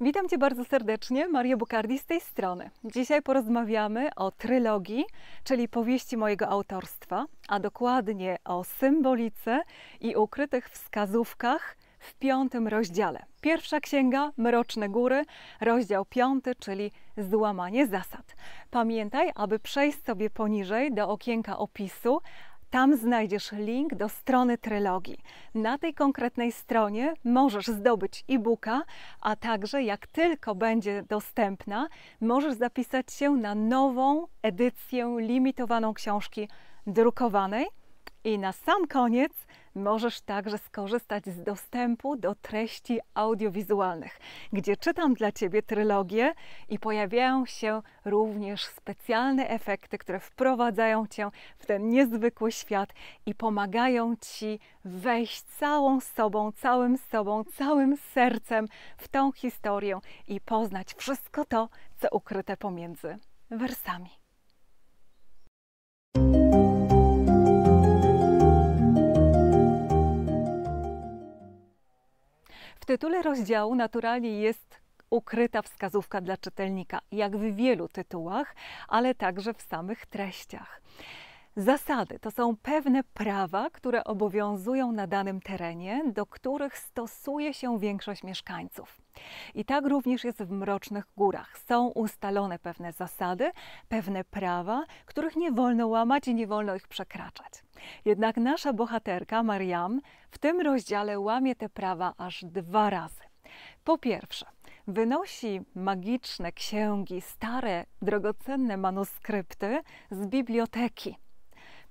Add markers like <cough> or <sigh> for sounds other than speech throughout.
Witam Cię bardzo serdecznie, Maria Bukardi z tej strony. Dzisiaj porozmawiamy o trylogii, czyli powieści mojego autorstwa, a dokładnie o symbolice i ukrytych wskazówkach w piątym rozdziale. Pierwsza księga Mroczne Góry, rozdział piąty, czyli Złamanie zasad. Pamiętaj, aby przejść sobie poniżej do okienka opisu, tam znajdziesz link do strony trylogii. Na tej konkretnej stronie możesz zdobyć e-booka, a także jak tylko będzie dostępna, możesz zapisać się na nową edycję limitowaną książki drukowanej. I na sam koniec możesz także skorzystać z dostępu do treści audiowizualnych, gdzie czytam dla Ciebie trylogię i pojawiają się również specjalne efekty, które wprowadzają Cię w ten niezwykły świat i pomagają Ci wejść całą sobą, całym sobą, całym sercem w tą historię i poznać wszystko to, co ukryte pomiędzy wersami. W tytule rozdziału naturalnie jest ukryta wskazówka dla czytelnika, jak w wielu tytułach, ale także w samych treściach. Zasady to są pewne prawa, które obowiązują na danym terenie, do których stosuje się większość mieszkańców. I tak również jest w Mrocznych Górach. Są ustalone pewne zasady, pewne prawa, których nie wolno łamać i nie wolno ich przekraczać. Jednak nasza bohaterka Mariam w tym rozdziale łamie te prawa aż dwa razy. Po pierwsze, wynosi magiczne księgi, stare, drogocenne manuskrypty z biblioteki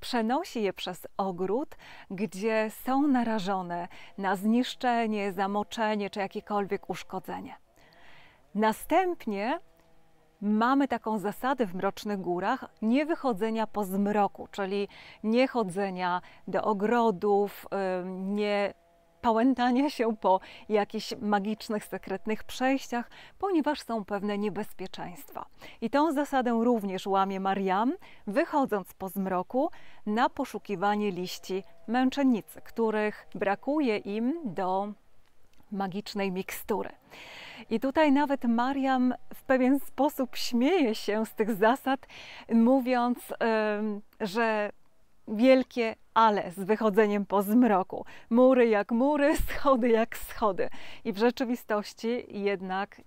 przenosi je przez ogród, gdzie są narażone na zniszczenie, zamoczenie czy jakiekolwiek uszkodzenie. Następnie mamy taką zasadę w Mrocznych Górach nie wychodzenia po zmroku, czyli nie chodzenia do ogrodów, nie pałętania się po jakichś magicznych, sekretnych przejściach, ponieważ są pewne niebezpieczeństwa. I tą zasadę również łamie Mariam, wychodząc po zmroku na poszukiwanie liści męczennicy, których brakuje im do magicznej mikstury. I tutaj nawet Mariam w pewien sposób śmieje się z tych zasad, mówiąc, że wielkie ale z wychodzeniem po zmroku. Mury jak mury, schody jak schody. I w rzeczywistości jednak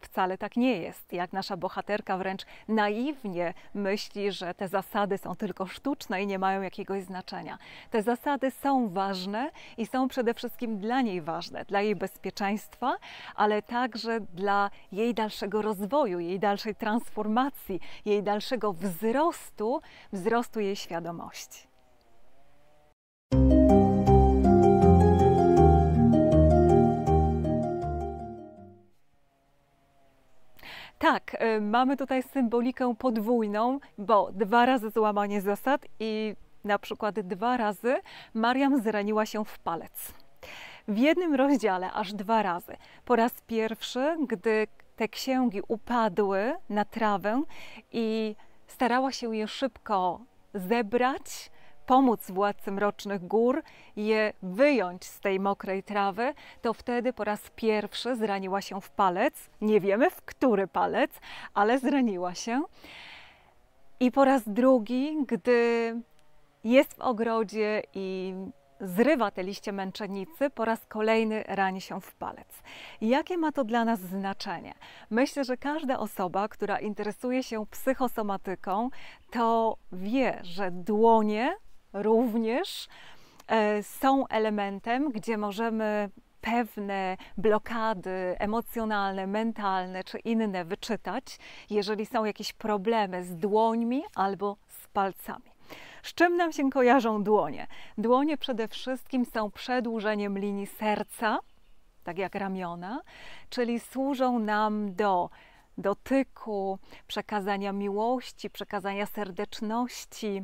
wcale tak nie jest. Jak nasza bohaterka wręcz naiwnie myśli, że te zasady są tylko sztuczne i nie mają jakiegoś znaczenia. Te zasady są ważne i są przede wszystkim dla niej ważne, dla jej bezpieczeństwa, ale także dla jej dalszego rozwoju, jej dalszej transformacji, jej dalszego wzrostu, wzrostu jej świadomości. Y, mamy tutaj symbolikę podwójną, bo dwa razy złamanie zasad i na przykład dwa razy Mariam zraniła się w palec. W jednym rozdziale aż dwa razy. Po raz pierwszy, gdy te księgi upadły na trawę i starała się je szybko zebrać, pomóc władcy Mrocznych Gór je wyjąć z tej mokrej trawy, to wtedy po raz pierwszy zraniła się w palec. Nie wiemy w który palec, ale zraniła się. I po raz drugi, gdy jest w ogrodzie i zrywa te liście męczennicy, po raz kolejny rani się w palec. Jakie ma to dla nas znaczenie? Myślę, że każda osoba, która interesuje się psychosomatyką, to wie, że dłonie również e, są elementem, gdzie możemy pewne blokady emocjonalne, mentalne czy inne wyczytać, jeżeli są jakieś problemy z dłońmi albo z palcami. Z czym nam się kojarzą dłonie? Dłonie przede wszystkim są przedłużeniem linii serca, tak jak ramiona, czyli służą nam do dotyku, przekazania miłości, przekazania serdeczności,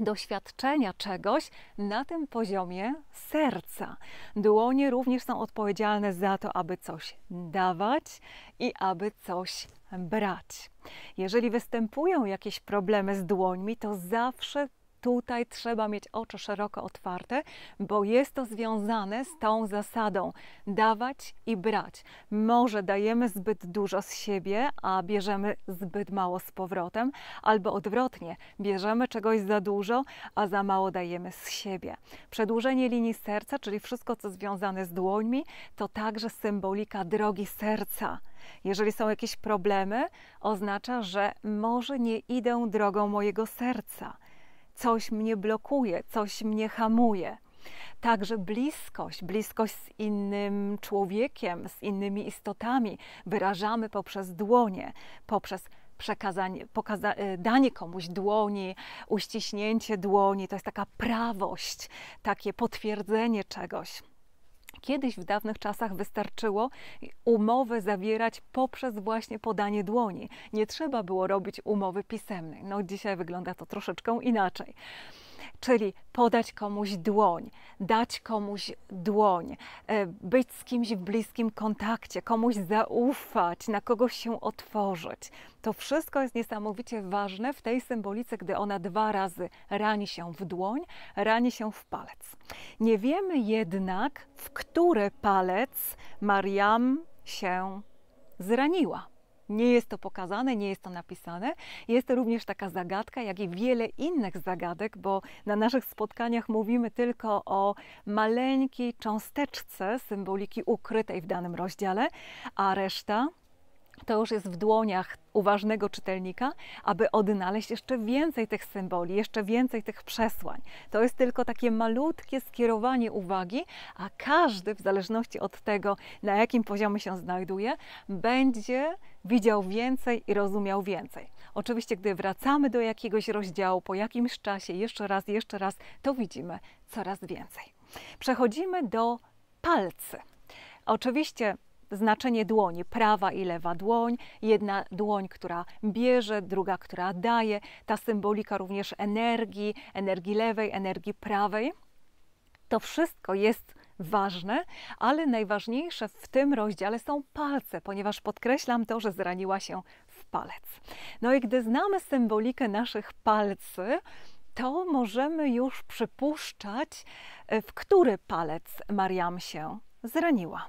doświadczenia czegoś na tym poziomie serca. Dłonie również są odpowiedzialne za to, aby coś dawać i aby coś brać. Jeżeli występują jakieś problemy z dłońmi, to zawsze tutaj trzeba mieć oczy szeroko otwarte, bo jest to związane z tą zasadą dawać i brać. Może dajemy zbyt dużo z siebie, a bierzemy zbyt mało z powrotem, albo odwrotnie, bierzemy czegoś za dużo, a za mało dajemy z siebie. Przedłużenie linii serca, czyli wszystko, co związane z dłońmi, to także symbolika drogi serca. Jeżeli są jakieś problemy, oznacza, że może nie idę drogą mojego serca coś mnie blokuje, coś mnie hamuje. Także bliskość, bliskość z innym człowiekiem, z innymi istotami wyrażamy poprzez dłonie, poprzez przekazanie, y, danie komuś dłoni, uściśnięcie dłoni, to jest taka prawość, takie potwierdzenie czegoś. Kiedyś w dawnych czasach wystarczyło umowę zawierać poprzez właśnie podanie dłoni. Nie trzeba było robić umowy pisemnej. No dzisiaj wygląda to troszeczkę inaczej czyli podać komuś dłoń, dać komuś dłoń, e, być z kimś w bliskim kontakcie, komuś zaufać, na kogoś się otworzyć. To wszystko jest niesamowicie ważne w tej symbolice, gdy ona dwa razy rani się w dłoń, rani się w palec. Nie wiemy jednak, w który palec Mariam się zraniła. Nie jest to pokazane, nie jest to napisane. Jest to również taka zagadka, jak i wiele innych zagadek, bo na naszych spotkaniach mówimy tylko o maleńkiej cząsteczce symboliki ukrytej w danym rozdziale, a reszta to już jest w dłoniach uważnego czytelnika, aby odnaleźć jeszcze więcej tych symboli, jeszcze więcej tych przesłań. To jest tylko takie malutkie skierowanie uwagi, a każdy, w zależności od tego, na jakim poziomie się znajduje, będzie widział więcej i rozumiał więcej. Oczywiście, gdy wracamy do jakiegoś rozdziału po jakimś czasie, jeszcze raz, jeszcze raz, to widzimy coraz więcej. Przechodzimy do palcy. Oczywiście znaczenie dłoni, prawa i lewa dłoń, jedna dłoń, która bierze, druga, która daje, ta symbolika również energii, energii lewej, energii prawej. To wszystko jest ważne, ale najważniejsze w tym rozdziale są palce, ponieważ podkreślam to, że zraniła się w palec. No i gdy znamy symbolikę naszych palcy, to możemy już przypuszczać, e, w który palec Mariam się zraniła.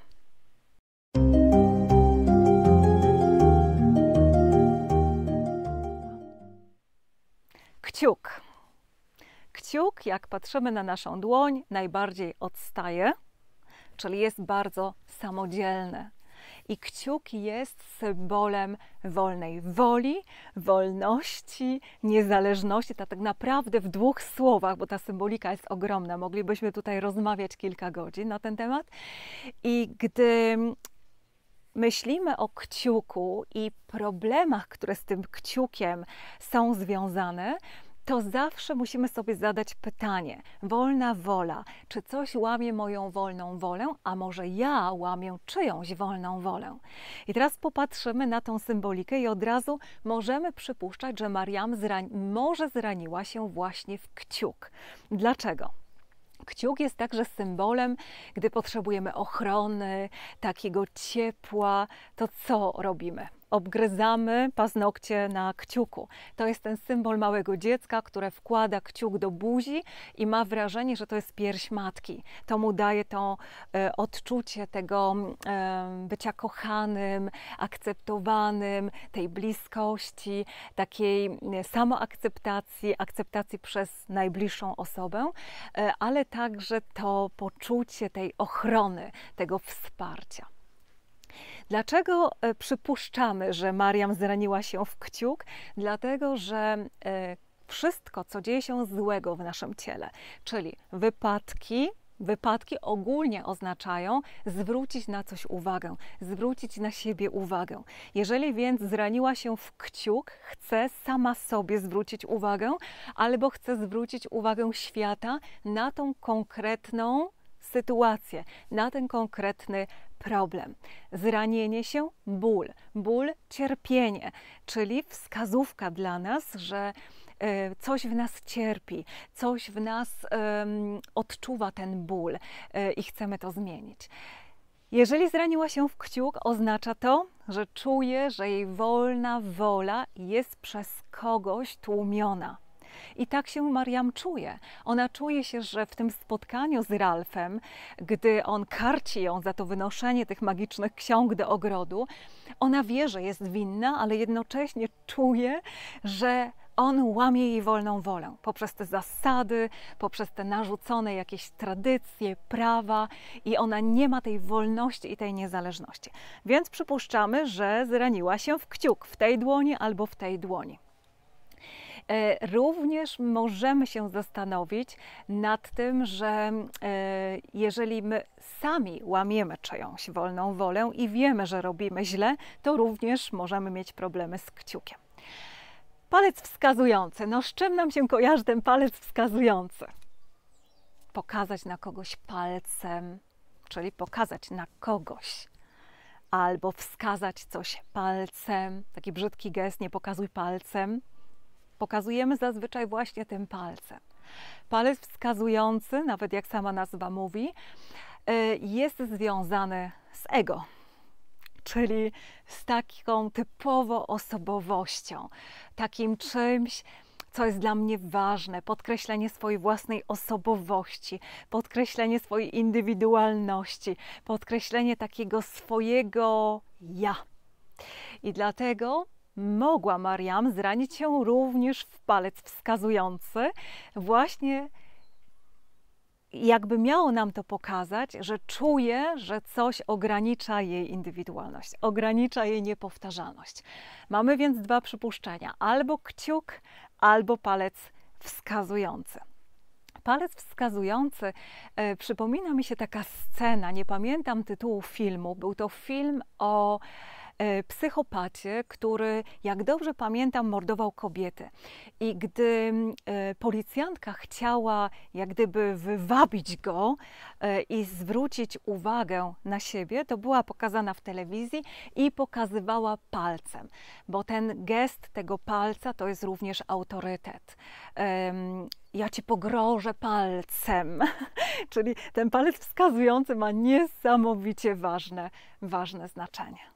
Kciuk. Kciuk, jak patrzymy na naszą dłoń, najbardziej odstaje, czyli jest bardzo samodzielny. I kciuk jest symbolem wolnej woli, wolności, niezależności. To tak, tak naprawdę w dwóch słowach, bo ta symbolika jest ogromna. Moglibyśmy tutaj rozmawiać kilka godzin na ten temat. I gdy myślimy o kciuku i problemach, które z tym kciukiem są związane, to zawsze musimy sobie zadać pytanie: wolna wola, czy coś łamie moją wolną wolę, a może ja łamię czyjąś wolną wolę? I teraz popatrzymy na tą symbolikę i od razu możemy przypuszczać, że Mariam zrań może zraniła się właśnie w kciuk. Dlaczego? Kciuk jest także symbolem, gdy potrzebujemy ochrony, takiego ciepła, to co robimy? obgryzamy paznokcie na kciuku. To jest ten symbol małego dziecka, które wkłada kciuk do buzi i ma wrażenie, że to jest pierś matki. To mu daje to e, odczucie tego e, bycia kochanym, akceptowanym, tej bliskości, takiej e, samoakceptacji, akceptacji przez najbliższą osobę, e, ale także to poczucie tej ochrony, tego wsparcia. Dlaczego e, przypuszczamy, że Mariam zraniła się w kciuk? Dlatego, że e, wszystko, co dzieje się złego w naszym ciele, czyli wypadki, Wypadki ogólnie oznaczają zwrócić na coś uwagę, zwrócić na siebie uwagę. Jeżeli więc zraniła się w kciuk, chce sama sobie zwrócić uwagę, albo chce zwrócić uwagę świata na tą konkretną sytuację, na ten konkretny problem. Zranienie się, ból, ból, cierpienie, czyli wskazówka dla nas, że y, coś w nas cierpi, coś w nas um, odczuwa ten ból y, i chcemy to zmienić. Jeżeli zraniła się w kciuk, oznacza to, że czuje, że jej wolna wola jest przez kogoś tłumiona. I tak się Mariam czuje. Ona czuje się, że w tym spotkaniu z Ralfem, gdy on karci ją za to wynoszenie tych magicznych ksiąg do ogrodu, ona wie, że jest winna, ale jednocześnie czuje, że on łamie jej wolną wolę poprzez te zasady, poprzez te narzucone jakieś tradycje, prawa i ona nie ma tej wolności i tej niezależności. Więc przypuszczamy, że zraniła się w kciuk, w tej dłoni albo w tej dłoni. E, również możemy się zastanowić nad tym, że e, jeżeli my sami łamiemy czyjąś wolną wolę i wiemy, że robimy źle, to również możemy mieć problemy z kciukiem. Palec wskazujący. No z czym nam się kojarzy ten palec wskazujący? Pokazać na kogoś palcem, czyli pokazać na kogoś albo wskazać coś palcem, taki brzydki gest, nie pokazuj palcem pokazujemy zazwyczaj właśnie tym palcem. Palec wskazujący, nawet jak sama nazwa mówi, e, jest związany z ego, czyli z taką typowo osobowością, takim czymś, co jest dla mnie ważne, podkreślenie swojej własnej osobowości, podkreślenie swojej indywidualności, podkreślenie takiego swojego ja. I dlatego mogła Mariam zranić się również w palec wskazujący, właśnie jakby miało nam to pokazać, że czuje, że coś ogranicza jej indywidualność, ogranicza jej niepowtarzalność. Mamy więc dwa przypuszczenia: albo kciuk, albo palec wskazujący. Palec wskazujący e, przypomina mi się taka scena, nie pamiętam tytułu filmu. Był to film o E, psychopacie, który, jak dobrze pamiętam, mordował kobiety. I gdy mm, e, policjantka chciała, jak gdyby, wywabić go e, i zwrócić uwagę na siebie, to była pokazana w telewizji i pokazywała palcem, bo ten gest tego palca to jest również autorytet ja ci pogrożę palcem. <laughs> Czyli ten palec wskazujący ma niesamowicie ważne, ważne znaczenie.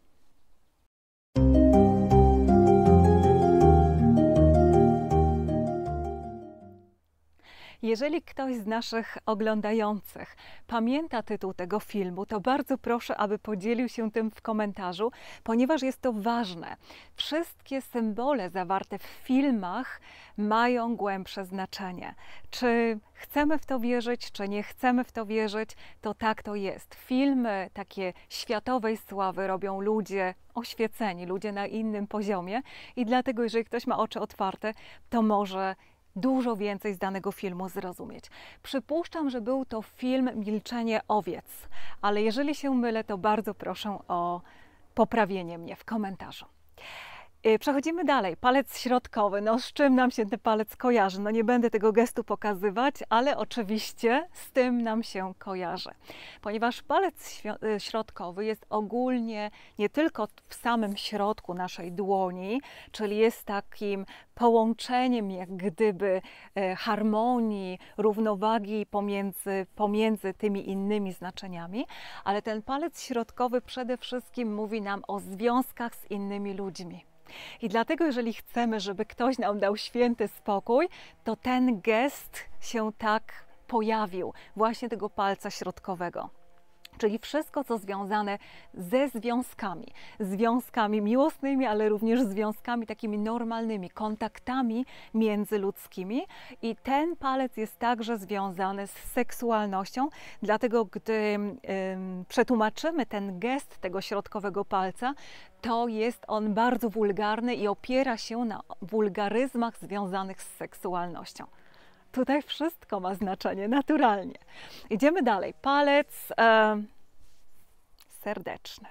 Jeżeli ktoś z naszych oglądających pamięta tytuł tego filmu, to bardzo proszę, aby podzielił się tym w komentarzu, ponieważ jest to ważne. Wszystkie symbole zawarte w filmach mają głębsze znaczenie. Czy chcemy w to wierzyć, czy nie chcemy w to wierzyć, to tak to jest. Filmy takie światowej sławy robią ludzie oświeceni, ludzie na innym poziomie i dlatego, jeżeli ktoś ma oczy otwarte, to może dużo więcej z danego filmu zrozumieć. Przypuszczam, że był to film Milczenie owiec, ale jeżeli się mylę, to bardzo proszę o poprawienie mnie w komentarzu. E, przechodzimy dalej. Palec środkowy. No z czym nam się ten palec kojarzy? No nie będę tego gestu pokazywać, ale oczywiście z tym nam się kojarzy. Ponieważ palec e, środkowy jest ogólnie nie tylko w samym środku naszej dłoni, czyli jest takim połączeniem jak gdyby e, harmonii, równowagi pomiędzy, pomiędzy tymi innymi znaczeniami, ale ten palec środkowy przede wszystkim mówi nam o związkach z innymi ludźmi. I dlatego, jeżeli chcemy, żeby ktoś nam dał święty spokój, to ten gest się tak pojawił, właśnie tego palca środkowego czyli wszystko, co związane ze związkami. Związkami miłosnymi, ale również związkami takimi normalnymi, kontaktami międzyludzkimi. I ten palec jest także związany z seksualnością, dlatego gdy przetłumaczymy ten gest tego środkowego palca, to jest on bardzo wulgarny i opiera się na wulgaryzmach związanych z seksualnością. Tutaj wszystko ma znaczenie naturalnie. Idziemy dalej. Palec e, serdeczny.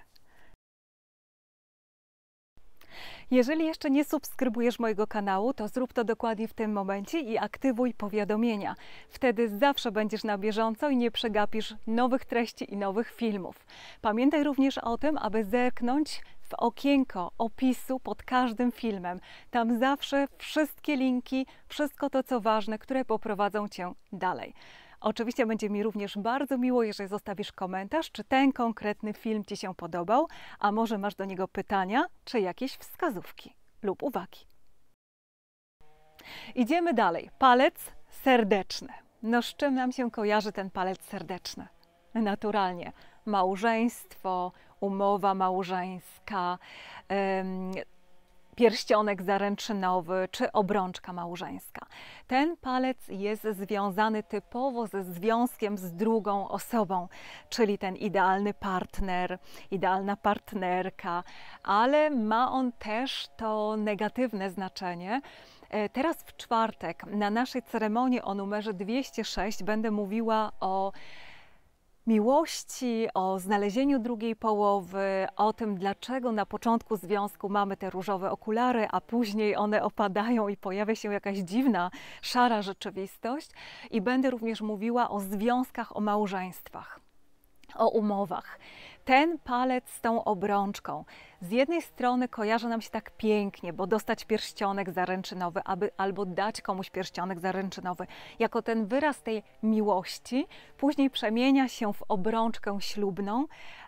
Jeżeli jeszcze nie subskrybujesz mojego kanału, to zrób to dokładnie w tym momencie i aktywuj powiadomienia. Wtedy zawsze będziesz na bieżąco i nie przegapisz nowych treści i nowych filmów. Pamiętaj również o tym, aby zerknąć w okienko opisu pod każdym filmem. Tam zawsze wszystkie linki, wszystko to, co ważne, które poprowadzą Cię dalej. Oczywiście będzie mi również bardzo miło, jeżeli zostawisz komentarz, czy ten konkretny film Ci się podobał, a może masz do niego pytania, czy jakieś wskazówki lub uwagi. Idziemy dalej. Palec serdeczny. No z czym nam się kojarzy ten palec serdeczny? Naturalnie małżeństwo, umowa małżeńska, pierścionek zaręczynowy czy obrączka małżeńska. Ten palec jest związany typowo ze związkiem z drugą osobą, czyli ten idealny partner, idealna partnerka, ale ma on też to negatywne znaczenie. E, teraz w czwartek na naszej ceremonii o numerze 206 będę mówiła o miłości, o znalezieniu drugiej połowy, o tym, dlaczego na początku związku mamy te różowe okulary, a później one opadają i pojawia się jakaś dziwna, szara rzeczywistość. I będę również mówiła o związkach, o małżeństwach, o umowach. Ten palec z tą obrączką z jednej strony kojarzy nam się tak pięknie, bo dostać pierścionek zaręczynowy aby, albo dać komuś pierścionek zaręczynowy, jako ten wyraz tej miłości, później przemienia się w obrączkę ślubną,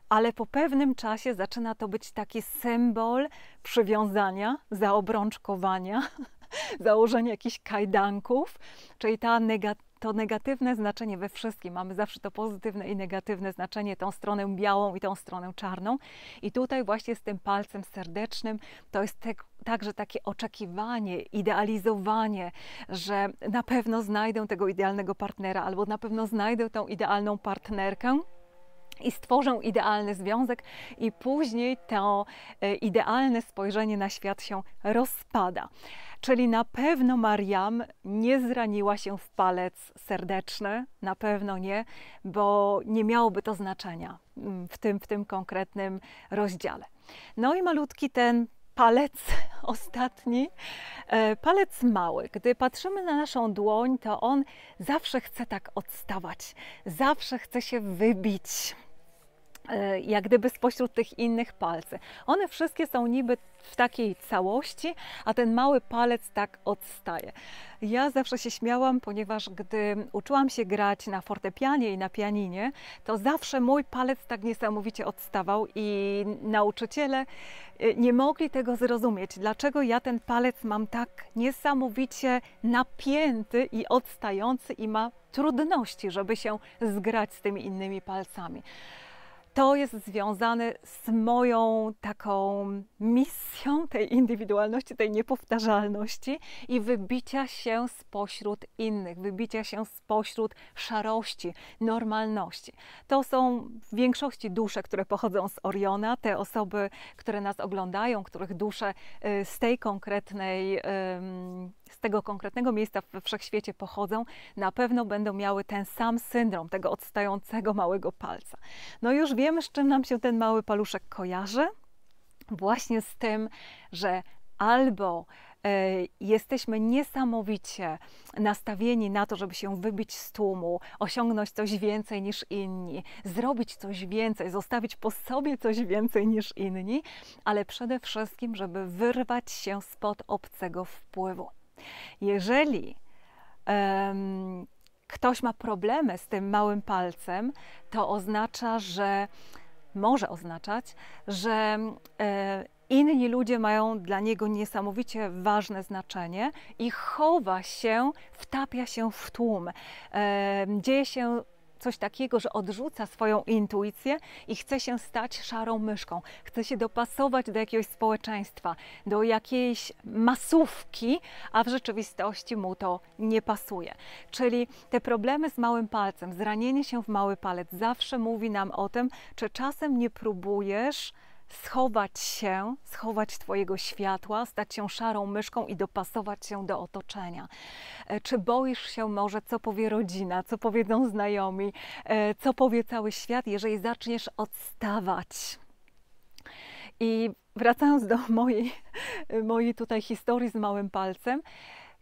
ale po pewnym czasie zaczyna to być taki symbol przywiązania, zaobrączkowania, <laughs> założenia jakichś kajdanków, czyli ta negatywna to negatywne znaczenie we wszystkim. Mamy zawsze to pozytywne i negatywne znaczenie, tą stronę białą i tą stronę czarną. I tutaj właśnie z tym palcem serdecznym to jest te, tak, także takie oczekiwanie, idealizowanie, że na pewno znajdę tego idealnego partnera albo na pewno znajdę tą idealną partnerkę i stworzą idealny związek, i później to e, idealne spojrzenie na świat się rozpada. Czyli na pewno Mariam nie zraniła się w palec serdeczny, na pewno nie, bo nie miałoby to znaczenia mm, w tym, w tym konkretnym rozdziale. No i malutki ten palec <laughs> ostatni, e, palec mały. Gdy patrzymy na naszą dłoń, to on zawsze chce tak odstawać, zawsze chce się wybić E, jak gdyby spośród tych innych palców. One wszystkie są niby w takiej całości, a ten mały palec tak odstaje. Ja zawsze się śmiałam, ponieważ gdy uczyłam się grać na fortepianie i na pianinie, to zawsze mój palec tak niesamowicie odstawał i nauczyciele e, nie mogli tego zrozumieć, dlaczego ja ten palec mam tak niesamowicie napięty i odstający i ma trudności, żeby się zgrać z tymi innymi palcami to jest związane z moją taką misją tej indywidualności, tej niepowtarzalności i wybicia się spośród innych, wybicia się spośród szarości, normalności. To są w większości dusze, które pochodzą z Oriona, te osoby, które nas oglądają, których dusze y, z tej konkretnej, z tego konkretnego miejsca we wszechświecie pochodzą, na pewno będą miały ten sam syndrom tego odstającego małego palca. No już wiem, wiem, z czym nam się ten mały paluszek kojarzy. Właśnie z tym, że albo e, jesteśmy niesamowicie nastawieni na to, żeby się wybić z tłumu, osiągnąć coś więcej niż inni, zrobić coś więcej, zostawić po sobie coś więcej niż inni, ale przede wszystkim, żeby wyrwać się spod obcego wpływu. Jeżeli ktoś ma problemy z tym małym palcem, to oznacza, że może oznaczać, że e, inni ludzie mają dla niego niesamowicie ważne znaczenie i chowa się, wtapia się w tłum. E, dzieje się coś takiego, że odrzuca swoją intuicję i chce się stać szarą myszką, chce się dopasować do jakiegoś społeczeństwa, do jakiejś masówki, a w rzeczywistości mu to nie pasuje. Czyli te problemy z małym palcem, zranienie się w mały palec zawsze mówi nam o tym, czy czasem nie próbujesz schować się, schować Twojego światła, stać się szarą myszką i dopasować się do otoczenia? E, czy boisz się może, co powie rodzina, co powiedzą znajomi, e, co powie cały świat, jeżeli zaczniesz odstawać? I wracając do mojej, <laughs> mojej tutaj historii z małym palcem,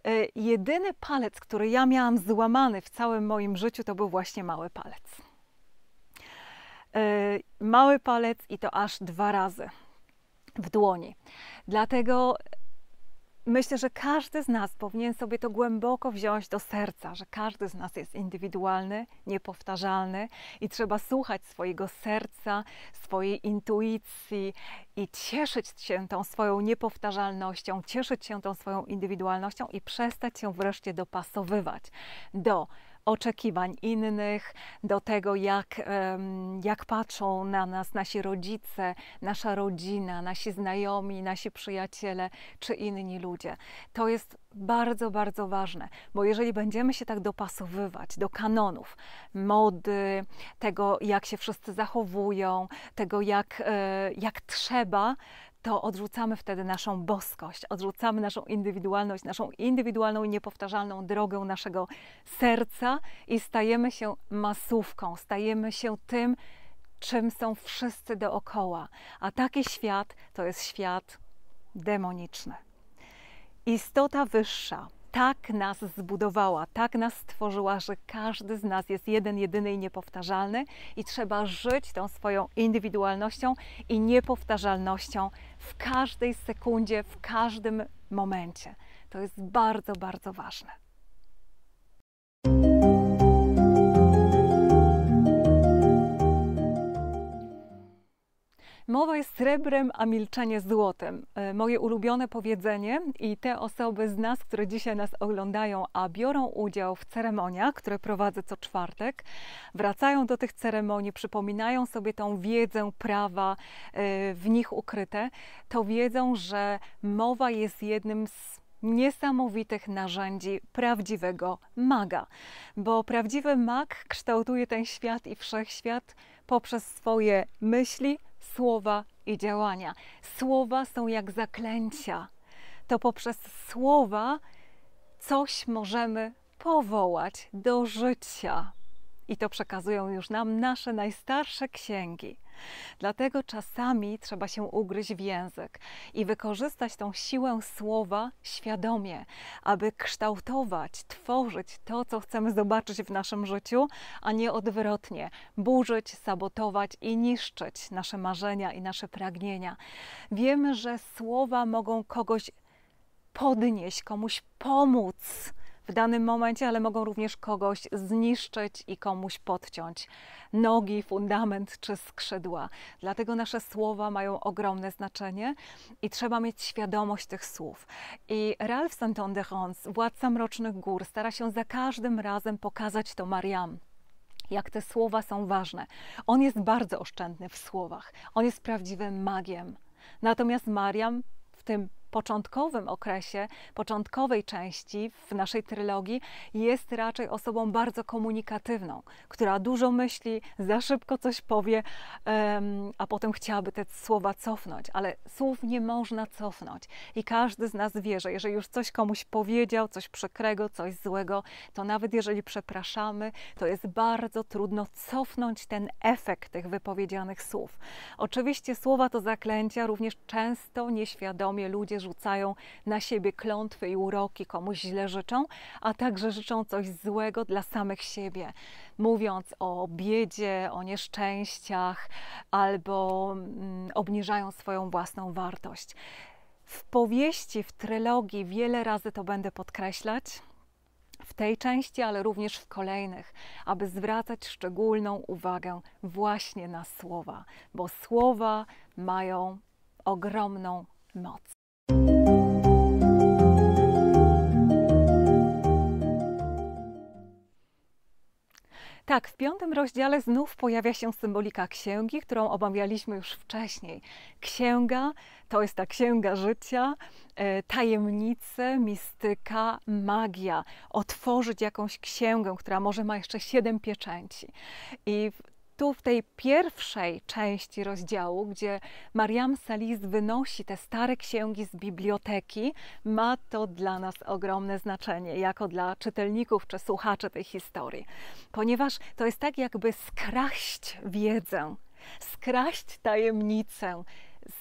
e, jedyny palec, który ja miałam złamany w całym moim życiu, to był właśnie mały palec. Yy, mały palec i to aż dwa razy w dłoni. Dlatego myślę, że każdy z nas powinien sobie to głęboko wziąć do serca, że każdy z nas jest indywidualny, niepowtarzalny i trzeba słuchać swojego serca, swojej intuicji i cieszyć się tą swoją niepowtarzalnością, cieszyć się tą swoją indywidualnością i przestać się wreszcie dopasowywać do oczekiwań innych, do tego, jak, jak patrzą na nas nasi rodzice, nasza rodzina, nasi znajomi, nasi przyjaciele czy inni ludzie. To jest bardzo, bardzo ważne, bo jeżeli będziemy się tak dopasowywać do kanonów mody, tego, jak się wszyscy zachowują, tego, jak, e, jak trzeba, to odrzucamy wtedy naszą boskość, odrzucamy naszą indywidualność, naszą indywidualną i niepowtarzalną drogę naszego serca i stajemy się masówką, stajemy się tym, czym są wszyscy dookoła. A taki świat to jest świat demoniczny. Istota wyższa, tak nas zbudowała, tak nas stworzyła, że każdy z nas jest jeden, jedyny i niepowtarzalny i trzeba żyć tą swoją indywidualnością i niepowtarzalnością w każdej sekundzie, w każdym momencie. To jest bardzo, bardzo ważne. Mowa jest srebrem, a milczenie złotem. E, moje ulubione powiedzenie i te osoby z nas, które dzisiaj nas oglądają, a biorą udział w ceremoniach, które prowadzę co czwartek, wracają do tych ceremonii, przypominają sobie tą wiedzę prawa e, w nich ukryte, to wiedzą, że mowa jest jednym z niesamowitych narzędzi prawdziwego maga, bo prawdziwy mag kształtuje ten świat i wszechświat poprzez swoje myśli, słowa i działania. Słowa są jak zaklęcia. To poprzez słowa coś możemy powołać do życia. I to przekazują już nam nasze najstarsze księgi. Dlatego czasami trzeba się ugryźć w język i wykorzystać tą siłę słowa świadomie, aby kształtować, tworzyć to, co chcemy zobaczyć w naszym życiu, a nie odwrotnie burzyć, sabotować i niszczyć nasze marzenia i nasze pragnienia. Wiemy, że słowa mogą kogoś podnieść, komuś pomóc w danym momencie, ale mogą również kogoś zniszczyć i komuś podciąć nogi, fundament czy skrzydła. Dlatego nasze słowa mają ogromne znaczenie i trzeba mieć świadomość tych słów. I Ralph santon de władca Mrocznych Gór, stara się za każdym razem pokazać to Mariam jak te słowa są ważne. On jest bardzo oszczędny w słowach. On jest prawdziwym magiem. Natomiast Mariam w tym początkowym okresie, początkowej części w naszej trylogii jest raczej osobą bardzo komunikatywną, która dużo myśli, za szybko coś powie, a potem chciałaby te słowa cofnąć, ale słów nie można cofnąć. I każdy z nas wie, że jeżeli już coś komuś powiedział, coś przykrego, coś złego, to nawet jeżeli przepraszamy, to jest bardzo trudno cofnąć ten efekt tych wypowiedzianych słów. Oczywiście słowa to zaklęcia, również często nieświadomie ludzie rzucają na siebie klątwy i uroki, komuś źle życzą, a także życzą coś złego dla samych siebie, mówiąc o biedzie, o nieszczęściach albo mm, obniżają swoją własną wartość. W powieści, w trylogii wiele razy to będę podkreślać, w tej części, ale również w kolejnych, aby zwracać szczególną uwagę właśnie na słowa, bo słowa mają ogromną moc. Tak, w piątym rozdziale znów pojawia się symbolika księgi, którą omawialiśmy już wcześniej. Księga to jest ta księga życia, e, tajemnice, mistyka, magia. Otworzyć jakąś księgę, która może ma jeszcze siedem pieczęci. I tu w tej pierwszej części rozdziału, gdzie Mariam Salis wynosi te stare księgi z biblioteki, ma to dla nas ogromne znaczenie, jako dla czytelników czy słuchaczy tej historii, ponieważ to jest tak, jakby skraść wiedzę, skraść tajemnicę,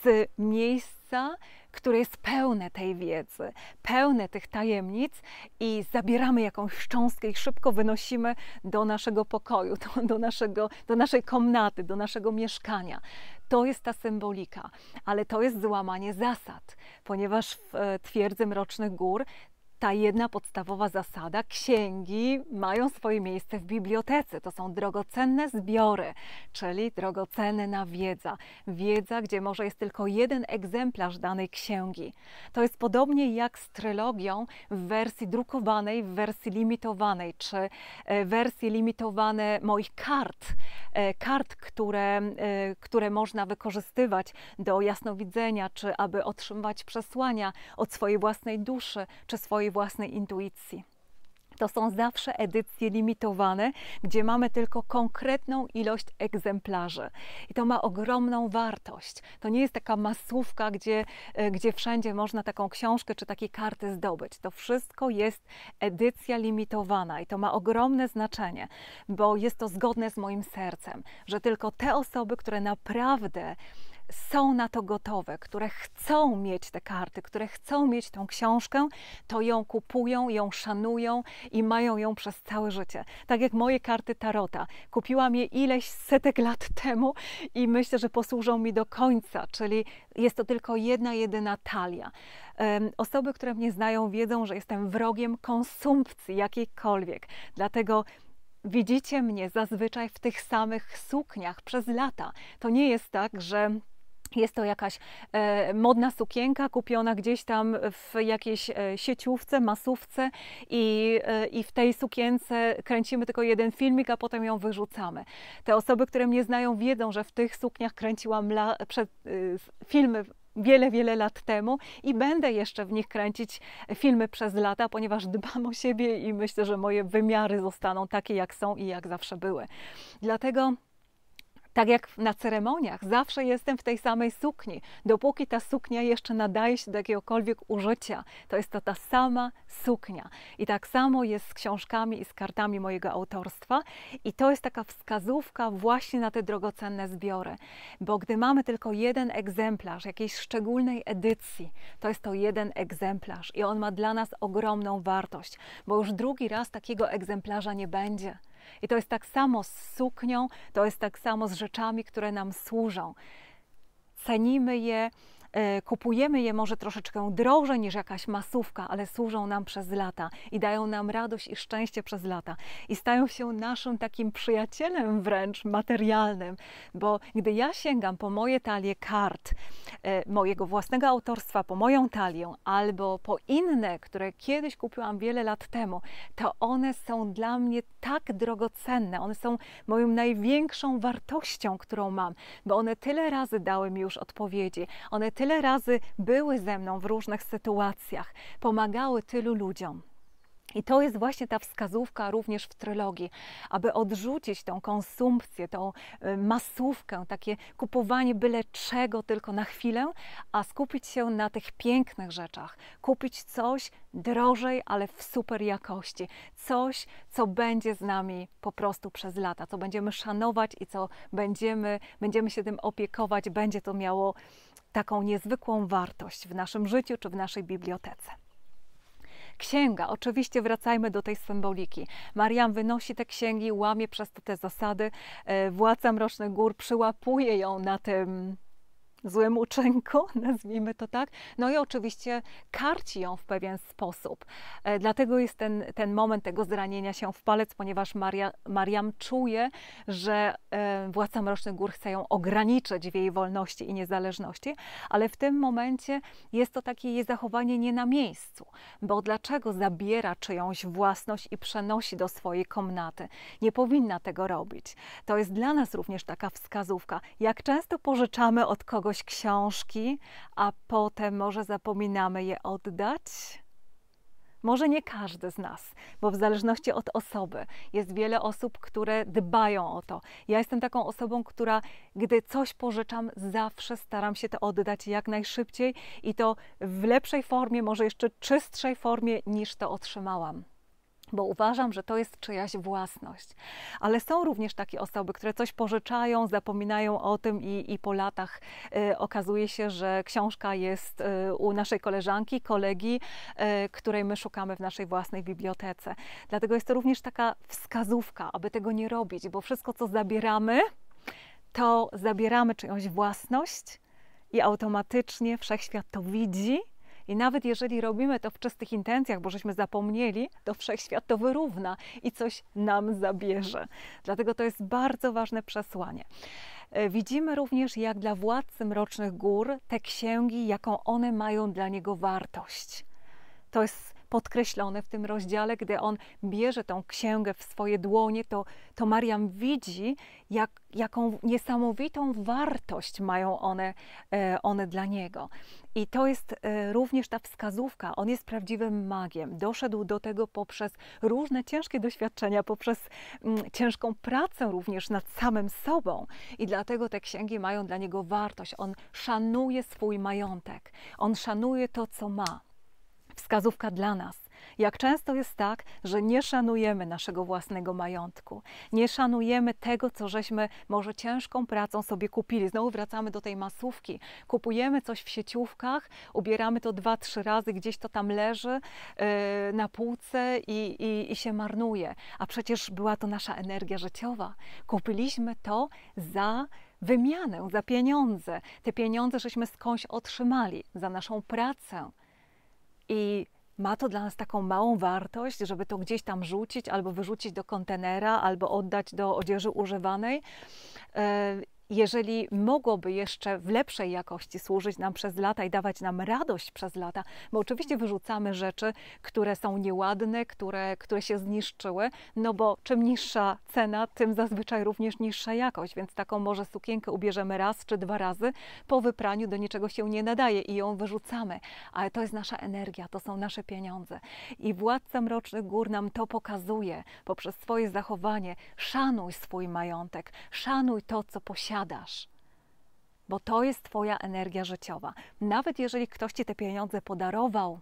z miejsca, które jest pełne tej wiedzy, pełne tych tajemnic i zabieramy jakąś szcząstkę i szybko wynosimy do naszego pokoju, do, do, naszego, do naszej komnaty, do naszego mieszkania. To jest ta symbolika, ale to jest złamanie zasad, ponieważ w e, twierdzy Mrocznych Gór ta jedna podstawowa zasada. Księgi mają swoje miejsce w bibliotece. To są drogocenne zbiory, czyli drogocenna wiedza. Wiedza, gdzie może jest tylko jeden egzemplarz danej księgi. To jest podobnie jak z trylogią w wersji drukowanej, w wersji limitowanej, czy e, wersje limitowane moich kart. E, kart, które, e, które można wykorzystywać do jasnowidzenia, czy aby otrzymywać przesłania od swojej własnej duszy, czy swojej własnej intuicji. To są zawsze edycje limitowane, gdzie mamy tylko konkretną ilość egzemplarzy. I to ma ogromną wartość. To nie jest taka masówka, gdzie, e, gdzie wszędzie można taką książkę czy takie karty zdobyć. To wszystko jest edycja limitowana i to ma ogromne znaczenie, bo jest to zgodne z moim sercem, że tylko te osoby, które naprawdę są na to gotowe, które chcą mieć te karty, które chcą mieć tą książkę, to ją kupują, ją szanują i mają ją przez całe życie. Tak jak moje karty Tarota. Kupiłam je ileś setek lat <laughs> temu i myślę, że posłużą mi do końca, czyli jest to tylko jedna, jedyna talia. Osoby, które mnie znają, wiedzą, że jestem wrogiem konsumpcji jakiejkolwiek. Dlatego widzicie mnie zazwyczaj w tych samych sukniach przez lata. To nie jest tak, że jest to jakaś e, modna sukienka kupiona gdzieś tam w jakiejś e, sieciówce, masówce i, e, i w tej sukience kręcimy tylko jeden filmik, a potem ją wyrzucamy. Te osoby, które mnie znają, wiedzą, że w tych sukniach kręciłam la, przed, y, filmy wiele, wiele lat temu i będę jeszcze w nich kręcić filmy przez lata, ponieważ dbam o siebie i myślę, że moje wymiary zostaną takie, jak są i jak zawsze były. Dlatego tak jak na ceremoniach, zawsze jestem w tej samej sukni, dopóki ta suknia jeszcze nadaje się do jakiegokolwiek użycia. To jest to ta sama suknia. I tak samo jest z książkami i z kartami mojego autorstwa. I to jest taka wskazówka właśnie na te drogocenne zbiory. Bo gdy mamy tylko jeden egzemplarz jakiejś szczególnej edycji, to jest to jeden egzemplarz i on ma dla nas ogromną wartość, bo już drugi raz takiego egzemplarza nie będzie. I to jest tak samo z suknią, to jest tak samo z rzeczami, które nam służą. Cenimy je, E, kupujemy je może troszeczkę drożej niż jakaś masówka, ale służą nam przez lata i dają nam radość i szczęście przez lata i stają się naszym takim przyjacielem wręcz materialnym, bo gdy ja sięgam po moje talie kart e, mojego własnego autorstwa, po moją talię albo po inne, które kiedyś kupiłam wiele lat temu, to one są dla mnie tak drogocenne, one są moją największą wartością, którą mam, bo one tyle razy dały mi już odpowiedzi, one tyle tyle razy były ze mną w różnych sytuacjach, pomagały tylu ludziom. I to jest właśnie ta wskazówka również w trylogii, aby odrzucić tą konsumpcję, tą y, masówkę, takie kupowanie byle czego tylko na chwilę, a skupić się na tych pięknych rzeczach. Kupić coś drożej, ale w super jakości. Coś, co będzie z nami po prostu przez lata, co będziemy szanować i co będziemy, będziemy się tym opiekować, będzie to miało taką niezwykłą wartość w naszym życiu czy w naszej bibliotece. Księga, oczywiście wracajmy do tej symboliki. Marian wynosi te księgi, łamie przez to te zasady. E, Władca Mrocznych Gór przyłapuje ją na tym złym uczynku, <laughs> nazwijmy to tak, no i oczywiście karci ją w pewien sposób. E, dlatego jest ten, ten moment tego zranienia się w palec, ponieważ Maria, Mariam czuje, że e, władca Mrocznych Gór chce ją ograniczyć w jej wolności i niezależności, ale w tym momencie jest to takie jej zachowanie nie na miejscu, bo dlaczego zabiera czyjąś własność i przenosi do swojej komnaty? Nie powinna tego robić. To jest dla nas również taka wskazówka, jak często pożyczamy od kogoś kogoś książki, a potem może zapominamy je oddać? Może nie każdy z nas, bo w zależności od osoby jest wiele osób, które dbają o to. Ja jestem taką osobą, która gdy coś pożyczam, zawsze staram się to oddać jak najszybciej i to w lepszej formie, może jeszcze czystszej formie niż to otrzymałam bo uważam, że to jest czyjaś własność. Ale są również takie osoby, które coś pożyczają, zapominają o tym i, i po latach y, okazuje się, że książka jest y, u naszej koleżanki, kolegi, y, której my szukamy w naszej własnej bibliotece. Dlatego jest to również taka wskazówka, aby tego nie robić, bo wszystko, co zabieramy, to zabieramy czyjąś własność i automatycznie wszechświat to widzi i nawet jeżeli robimy to w czystych intencjach, bo żeśmy zapomnieli, to wszechświat to wyrówna i coś nam zabierze. Dlatego to jest bardzo ważne przesłanie. E, widzimy również, jak dla władcy mrocznych gór te księgi, jaką one mają dla niego wartość. To jest podkreślone w tym rozdziale, gdy on bierze tą księgę w swoje dłonie, to, to Mariam widzi, jak, jaką niesamowitą wartość mają one, e, one dla niego. I to jest e, również ta wskazówka. On jest prawdziwym magiem. Doszedł do tego poprzez różne ciężkie doświadczenia, poprzez mm, ciężką pracę również nad samym sobą. I dlatego te księgi mają dla niego wartość. On szanuje swój majątek. On szanuje to, co ma. Wskazówka dla nas. Jak często jest tak, że nie szanujemy naszego własnego majątku, nie szanujemy tego, co żeśmy może ciężką pracą sobie kupili. Znowu wracamy do tej masówki. Kupujemy coś w sieciówkach, ubieramy to dwa, trzy razy, gdzieś to tam leży yy, na półce i, i, i się marnuje. A przecież była to nasza energia życiowa. Kupiliśmy to za wymianę, za pieniądze. Te pieniądze żeśmy skądś otrzymali, za naszą pracę, i ma to dla nas taką małą wartość, żeby to gdzieś tam rzucić, albo wyrzucić do kontenera, albo oddać do odzieży używanej. E, jeżeli mogłoby jeszcze w lepszej jakości służyć nam przez lata i dawać nam radość przez lata, bo oczywiście wyrzucamy rzeczy, które są nieładne, które, które się zniszczyły, no bo czym niższa cena, tym zazwyczaj również niższa jakość, więc taką może sukienkę ubierzemy raz czy dwa razy, po wypraniu do niczego się nie nadaje i ją wyrzucamy, ale to jest nasza energia, to są nasze pieniądze. I władca Mrocznych Gór nam to pokazuje poprzez swoje zachowanie. Szanuj swój majątek, szanuj to, co posiadasz nadasz. Bo to jest Twoja energia życiowa. Nawet jeżeli ktoś Ci te pieniądze podarował,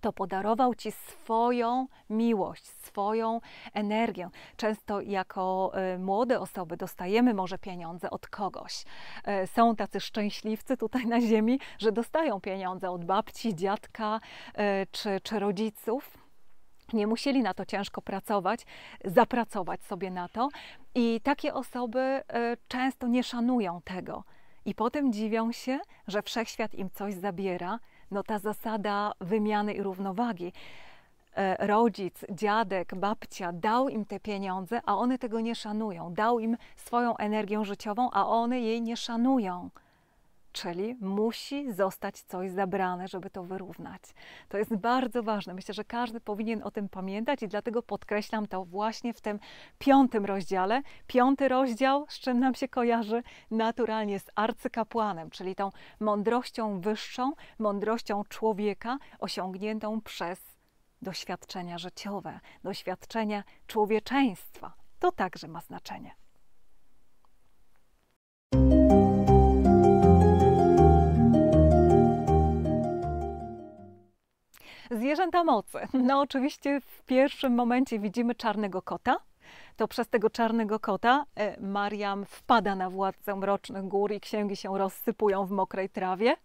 to podarował ci swoją miłość, swoją energię. Często jako y, młode osoby dostajemy może pieniądze od kogoś. Y, są tacy szczęśliwcy tutaj na ziemi, że dostają pieniądze od babci, dziadka y, czy, czy rodziców nie musieli na to ciężko pracować, zapracować sobie na to. I takie osoby e, często nie szanują tego. I potem dziwią się, że wszechświat im coś zabiera. No ta zasada wymiany i równowagi. E, rodzic, dziadek, babcia dał im te pieniądze, a one tego nie szanują. Dał im swoją energię życiową, a one jej nie szanują czyli musi zostać coś zabrane, żeby to wyrównać. To jest bardzo ważne. Myślę, że każdy powinien o tym pamiętać i dlatego podkreślam to właśnie w tym piątym rozdziale. Piąty rozdział, z czym nam się kojarzy naturalnie z arcykapłanem, czyli tą mądrością wyższą, mądrością człowieka osiągniętą przez doświadczenia życiowe, doświadczenia człowieczeństwa. To także ma znaczenie. Zwierzęta mocy. No oczywiście w pierwszym momencie widzimy czarnego kota, to przez tego czarnego kota e, Mariam wpada na władcę mrocznych gór i księgi się rozsypują w mokrej trawie.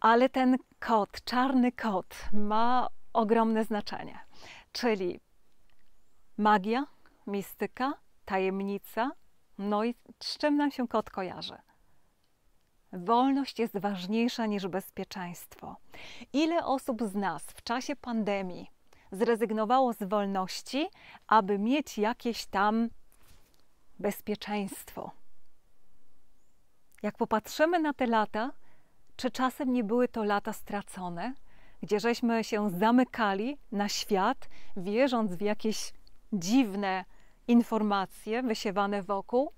Ale ten kot, czarny kot, ma ogromne znaczenie, czyli magia, mistyka, tajemnica, no i z czym nam się kot kojarzy? Wolność jest ważniejsza niż bezpieczeństwo. Ile osób z nas w czasie pandemii zrezygnowało z wolności, aby mieć jakieś tam bezpieczeństwo? Jak popatrzymy na te lata, czy czasem nie były to lata stracone, gdzie żeśmy się zamykali na świat, wierząc w jakieś dziwne informacje wysiewane wokół?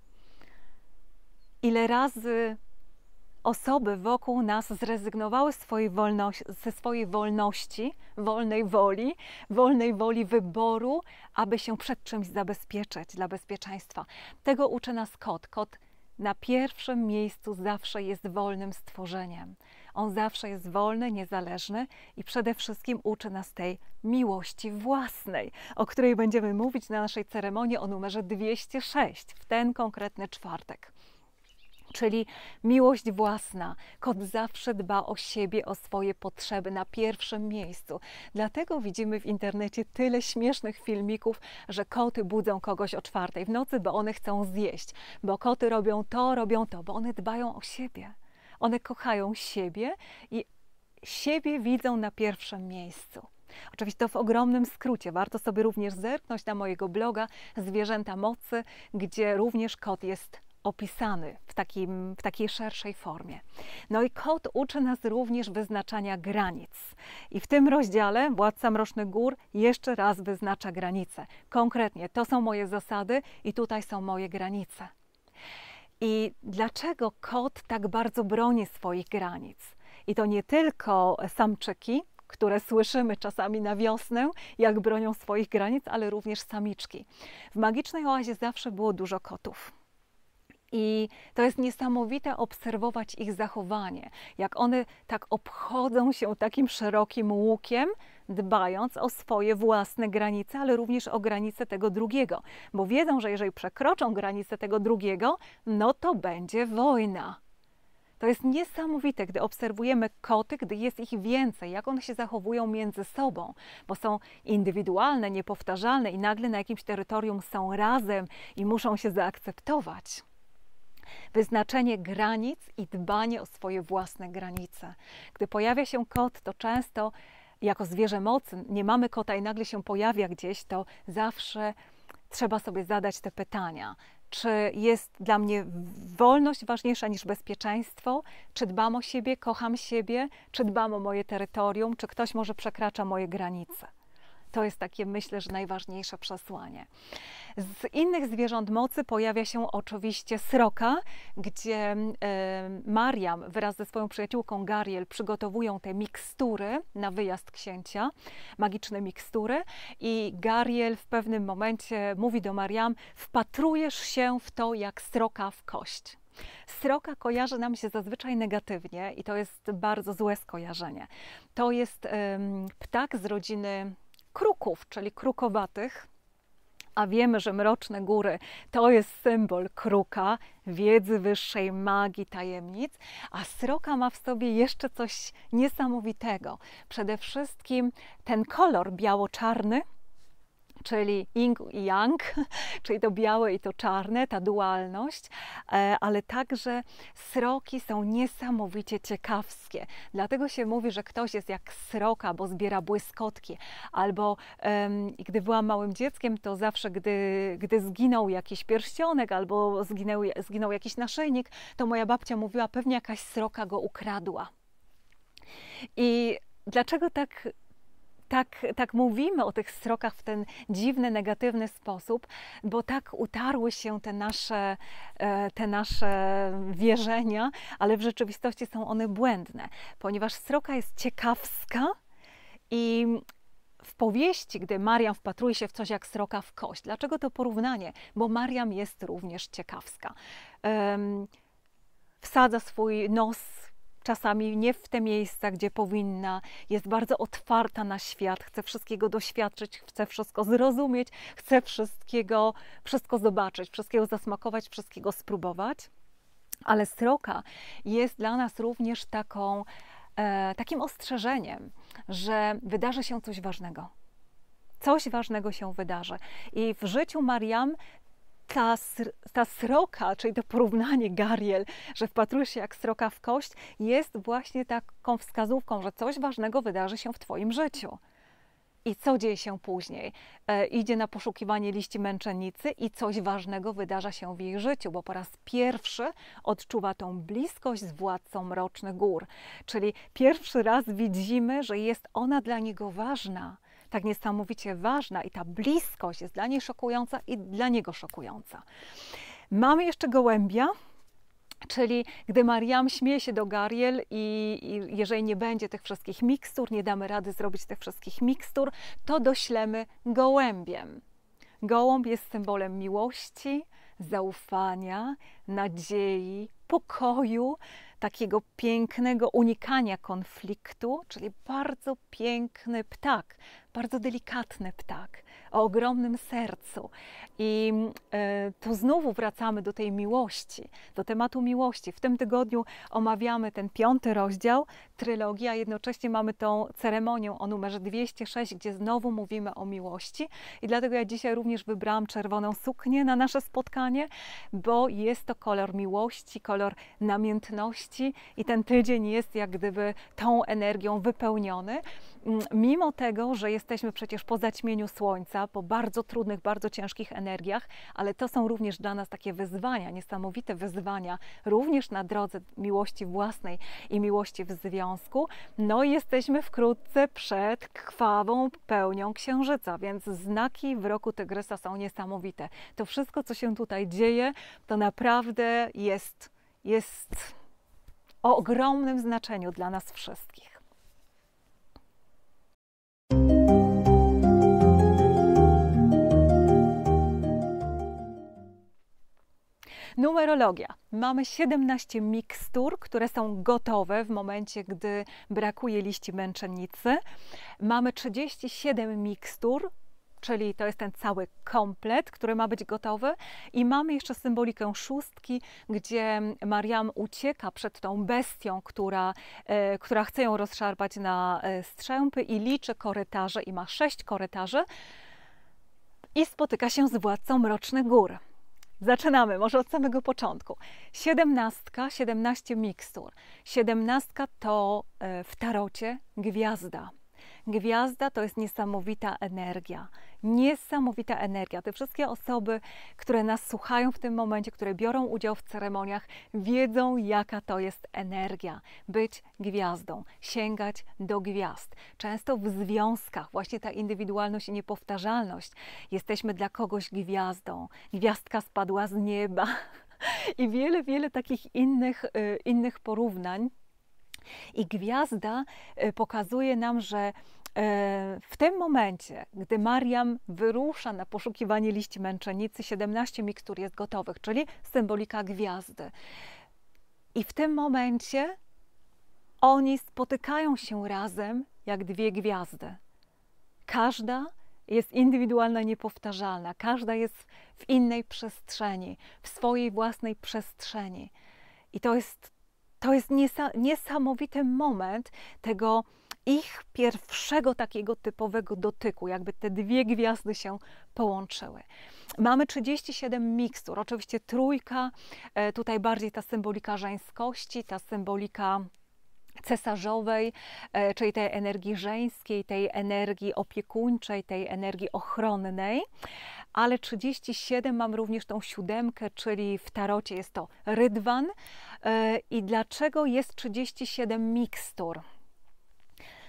Ile razy osoby wokół nas zrezygnowały swojej wolności, ze swojej wolności, wolnej woli, wolnej woli wyboru, aby się przed czymś zabezpieczyć dla bezpieczeństwa. Tego uczy nas kot. Kot na pierwszym miejscu zawsze jest wolnym stworzeniem. On zawsze jest wolny, niezależny i przede wszystkim uczy nas tej miłości własnej, o której będziemy mówić na naszej ceremonii o numerze 206 w ten konkretny czwartek czyli miłość własna. Kot zawsze dba o siebie, o swoje potrzeby na pierwszym miejscu. Dlatego widzimy w internecie tyle śmiesznych filmików, że koty budzą kogoś o czwartej w nocy, bo one chcą zjeść, bo koty robią to, robią to, bo one dbają o siebie. One kochają siebie i siebie widzą na pierwszym miejscu. Oczywiście to w ogromnym skrócie. Warto sobie również zerknąć na mojego bloga Zwierzęta Mocy, gdzie również kot jest opisany w, takim, w takiej szerszej formie. No i kod uczy nas również wyznaczania granic. I w tym rozdziale Władca Mrocznych Gór jeszcze raz wyznacza granice. Konkretnie, to są moje zasady i tutaj są moje granice. I dlaczego kot tak bardzo broni swoich granic? I to nie tylko samczyki, które słyszymy czasami na wiosnę, jak bronią swoich granic, ale również samiczki. W magicznej oazie zawsze było dużo kotów. I to jest niesamowite obserwować ich zachowanie, jak one tak obchodzą się takim szerokim łukiem, dbając o swoje własne granice, ale również o granice tego drugiego, bo wiedzą, że jeżeli przekroczą granicę tego drugiego, no to będzie wojna. To jest niesamowite, gdy obserwujemy koty, gdy jest ich więcej, jak one się zachowują między sobą, bo są indywidualne, niepowtarzalne i nagle na jakimś terytorium są razem i muszą się zaakceptować wyznaczenie granic i dbanie o swoje własne granice. Gdy pojawia się kot, to często jako zwierzę mocy, nie mamy kota i nagle się pojawia gdzieś, to zawsze trzeba sobie zadać te pytania. Czy jest dla mnie wolność ważniejsza niż bezpieczeństwo? Czy dbam o siebie, kocham siebie? Czy dbam o moje terytorium? Czy ktoś może przekracza moje granice? To jest takie, myślę, że najważniejsze przesłanie. Z innych zwierząt mocy pojawia się oczywiście sroka, gdzie Mariam wraz ze swoją przyjaciółką Gariel przygotowują te mikstury na wyjazd księcia, magiczne mikstury i Gariel w pewnym momencie mówi do Mariam, wpatrujesz się w to jak sroka w kość. Sroka kojarzy nam się zazwyczaj negatywnie i to jest bardzo złe skojarzenie. To jest ym, ptak z rodziny kruków, czyli krukowatych, a wiemy, że mroczne góry to jest symbol kruka, wiedzy wyższej, magii, tajemnic, a sroka ma w sobie jeszcze coś niesamowitego. Przede wszystkim ten kolor biało-czarny czyli yin i yang, <laughs> czyli to białe i to czarne, ta dualność, e, ale także sroki są niesamowicie ciekawskie. Dlatego się mówi, że ktoś jest jak sroka, bo zbiera błyskotki. Albo um, gdy byłam małym dzieckiem, to zawsze, gdy, gdy zginął jakiś pierścionek albo zginął, zginął jakiś naszyjnik, to moja babcia mówiła, pewnie jakaś sroka go ukradła. I dlaczego tak tak, tak mówimy o tych srokach w ten dziwny, negatywny sposób, bo tak utarły się te nasze, e, te nasze wierzenia, ale w rzeczywistości są one błędne, ponieważ sroka jest ciekawska i w powieści, gdy Mariam wpatruje się w coś jak sroka w kość. Dlaczego to porównanie? Bo Mariam jest również ciekawska. Um, wsadza swój nos czasami nie w te miejsca, gdzie powinna, jest bardzo otwarta na świat, chce wszystkiego doświadczyć, chce wszystko zrozumieć, chce wszystkiego, wszystko zobaczyć, wszystkiego zasmakować, wszystkiego spróbować. Ale sroka jest dla nas również taką, e, takim ostrzeżeniem, że wydarzy się coś ważnego. Coś ważnego się wydarzy. I w życiu Mariam ta, ta sroka, czyli to porównanie Gariel, że wpatrujesz się jak sroka w kość, jest właśnie taką wskazówką, że coś ważnego wydarzy się w Twoim życiu. I co dzieje się później? E, idzie na poszukiwanie liści męczennicy i coś ważnego wydarza się w jej życiu, bo po raz pierwszy odczuwa tą bliskość z władcą mrocznych gór. Czyli pierwszy raz widzimy, że jest ona dla niego ważna tak niesamowicie ważna i ta bliskość jest dla niej szokująca i dla niego szokująca. Mamy jeszcze gołębia, Czyli gdy Mariam śmieje się do Gariel i, i, jeżeli nie będzie tych wszystkich mikstur, nie damy rady zrobić tych wszystkich mikstur, to doślemy gołębiem. Gołąb jest symbolem miłości, zaufania, nadziei, pokoju, takiego pięknego unikania konfliktu, czyli bardzo piękny ptak, bardzo delikatny ptak o ogromnym sercu. I e, tu znowu wracamy do tej miłości, do tematu miłości. W tym tygodniu omawiamy ten piąty rozdział trylogii, a jednocześnie mamy tą ceremonię o numerze 206, gdzie znowu mówimy o miłości. I dlatego ja dzisiaj również wybrałam czerwoną suknię na nasze spotkanie, bo jest to kolor miłości, kolor namiętności i ten tydzień jest jak gdyby tą energią wypełniony. Mm, mimo tego, że jesteśmy przecież po zaćmieniu słońca, po bardzo trudnych, bardzo ciężkich energiach, ale to są również dla nas takie wyzwania, niesamowite wyzwania, również na drodze miłości własnej i miłości w związku. No i jesteśmy wkrótce przed krwawą pełnią księżyca, więc znaki w roku Tygrysa są niesamowite. To wszystko, co się tutaj dzieje, to naprawdę jest, jest o ogromnym znaczeniu dla nas wszystkich. Numerologia. Mamy 17 mikstur, które są gotowe w momencie, gdy brakuje liści męczennicy. Mamy 37 mikstur, czyli to jest ten cały komplet, który ma być gotowy. I mamy jeszcze symbolikę szóstki, gdzie Mariam ucieka przed tą bestią, która, e, która chce ją rozszarpać na e, strzępy i liczy korytarze i ma sześć korytarzy i spotyka się z władcą Mrocznych Gór. Zaczynamy, może od samego początku. Siedemnastka, siedemnaście mikstur. Siedemnastka to e, w tarocie gwiazda. Gwiazda to jest niesamowita energia. Niesamowita energia. Te wszystkie osoby, które nas słuchają w tym momencie, które biorą udział w ceremoniach, wiedzą, jaka to jest energia. Być gwiazdą, sięgać do gwiazd. Często w związkach właśnie ta indywidualność i niepowtarzalność. Jesteśmy dla kogoś gwiazdą. Gwiazdka spadła z nieba. <laughs> I wiele, wiele takich innych, y, innych porównań. I gwiazda y, pokazuje nam, że E, w tym momencie, gdy Mariam wyrusza na poszukiwanie liści męczennicy, 17 mikstur jest gotowych, czyli symbolika gwiazdy. I w tym momencie oni spotykają się razem jak dwie gwiazdy. Każda jest indywidualna, niepowtarzalna, każda jest w innej przestrzeni, w swojej własnej przestrzeni. I to jest, to jest niesamowity moment tego ich pierwszego takiego typowego dotyku, jakby te dwie gwiazdy się połączyły. Mamy 37 mikstur, oczywiście trójka, e, tutaj bardziej ta symbolika żeńskości, ta symbolika cesarzowej, e, czyli tej energii żeńskiej, tej energii opiekuńczej, tej energii ochronnej, ale 37 mam również tą siódemkę, czyli w tarocie jest to rydwan. E, I dlaczego jest 37 mikstur?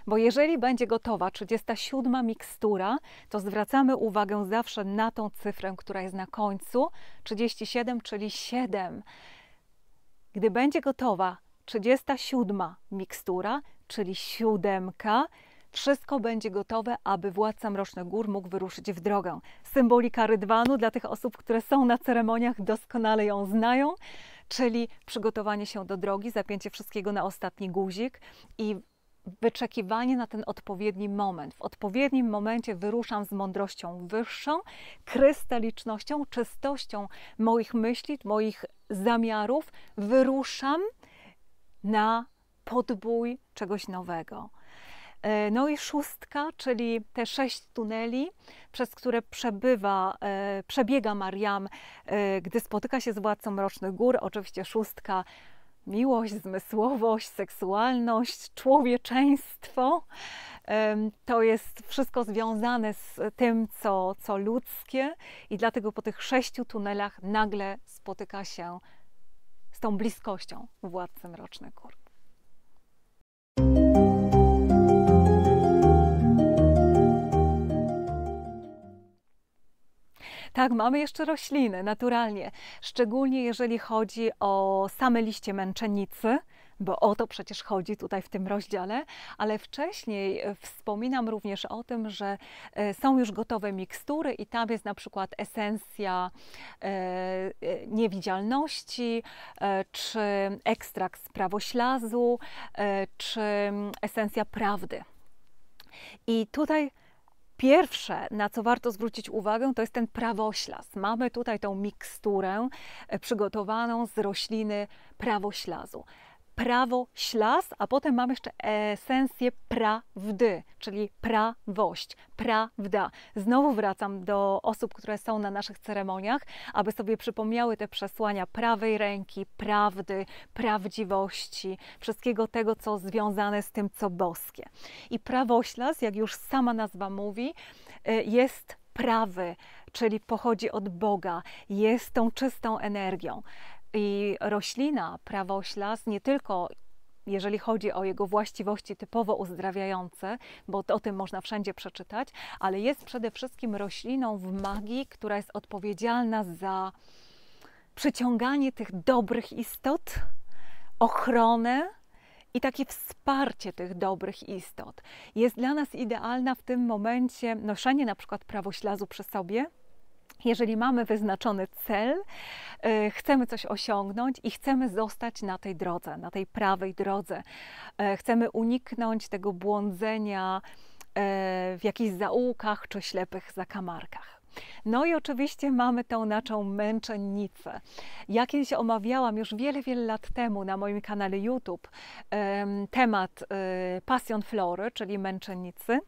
Bo jeżeli będzie gotowa 37 mikstura, to zwracamy uwagę zawsze na tą cyfrę, która jest na końcu 37, czyli 7. Gdy będzie gotowa 37 mikstura, czyli siódemka, wszystko będzie gotowe, aby władca Mrocznych Gór mógł wyruszyć w drogę. Symbolika rydwanu dla tych osób, które są na ceremoniach, doskonale ją znają, czyli przygotowanie się do drogi, zapięcie wszystkiego na ostatni guzik i wyczekiwanie na ten odpowiedni moment. W odpowiednim momencie wyruszam z mądrością wyższą, krystalicznością, czystością moich myśli, moich zamiarów. Wyruszam na podbój czegoś nowego. E, no i szóstka, czyli te sześć tuneli, przez które przebywa, e, przebiega Mariam, e, gdy spotyka się z władcą Mrocznych Gór. Oczywiście szóstka miłość, zmysłowość, seksualność, człowieczeństwo. To jest wszystko związane z tym, co, co ludzkie, i dlatego po tych sześciu tunelach nagle spotyka się z tą bliskością władcy Mrocznych Gór. Tak, mamy jeszcze rośliny, naturalnie. Szczególnie jeżeli chodzi o same liście męczennicy, bo o to przecież chodzi tutaj w tym rozdziale, ale wcześniej e, wspominam również o tym, że e, są już gotowe mikstury i tam jest na przykład esencja e, niewidzialności, czy ekstrakt z prawoślazu, czy mm, esencja prawdy. I tutaj Pierwsze, na co warto zwrócić uwagę, to jest ten prawoślaz. Mamy tutaj tą miksturę e, przygotowaną z rośliny prawoślazu prawo ślas, a potem mamy jeszcze esencję prawdy, czyli prawość, prawda. Znowu wracam do osób, które są na naszych ceremoniach, aby sobie przypomniały te przesłania prawej ręki, prawdy, prawdziwości, wszystkiego tego, co związane z tym, co boskie. I prawoślas, jak już sama nazwa mówi, e, jest prawy, czyli pochodzi od Boga, jest tą czystą energią. I roślina prawoślas nie tylko jeżeli chodzi o jego właściwości typowo uzdrawiające, bo o tym można wszędzie przeczytać, ale jest przede wszystkim rośliną w magii, która jest odpowiedzialna za przyciąganie tych dobrych istot, ochronę i takie wsparcie tych dobrych istot. Jest dla nas idealna w tym momencie noszenie na przykład prawoślazu przy sobie, jeżeli mamy wyznaczony cel, y, chcemy coś osiągnąć i chcemy zostać na tej drodze, na tej prawej drodze, y, chcemy uniknąć tego błądzenia y, w jakichś zaułkach czy ślepych zakamarkach. No i oczywiście mamy tą naszą męczennicę. Ja kiedyś omawiałam już wiele, wiele lat temu na moim kanale YouTube temat Passion Flory, czyli męczennicy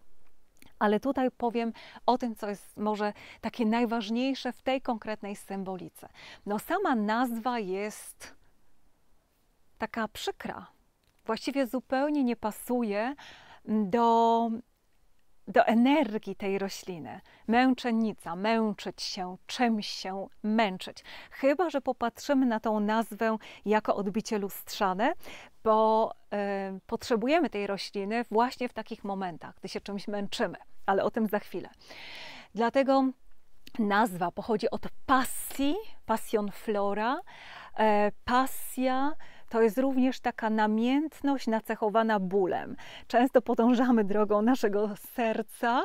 ale tutaj powiem o tym, co jest może takie najważniejsze w tej konkretnej symbolice. No, sama nazwa jest taka przykra. Właściwie zupełnie nie pasuje mm, do, do energii tej rośliny. Męczennica, męczyć się, czymś się męczyć. Chyba, że popatrzymy na tą nazwę jako odbicie lustrzane, bo y, potrzebujemy tej rośliny właśnie w takich momentach, gdy się czymś męczymy ale o tym za chwilę. Dlatego nazwa pochodzi od pasji, passion flora. E, pasja to jest również taka namiętność nacechowana bólem. Często podążamy drogą naszego serca,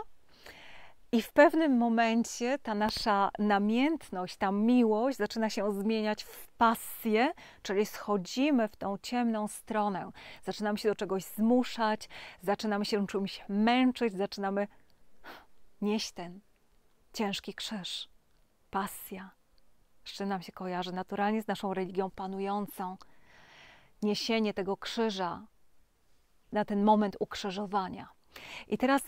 i w pewnym momencie ta nasza namiętność, ta miłość zaczyna się zmieniać w pasję, czyli schodzimy w tą ciemną stronę. Zaczynamy się do czegoś zmuszać, zaczynamy się czymś męczyć, zaczynamy Nieś ten ciężki krzyż, pasja, z czym nam się kojarzy naturalnie z naszą religią panującą. Niesienie tego krzyża na ten moment ukrzyżowania. I teraz,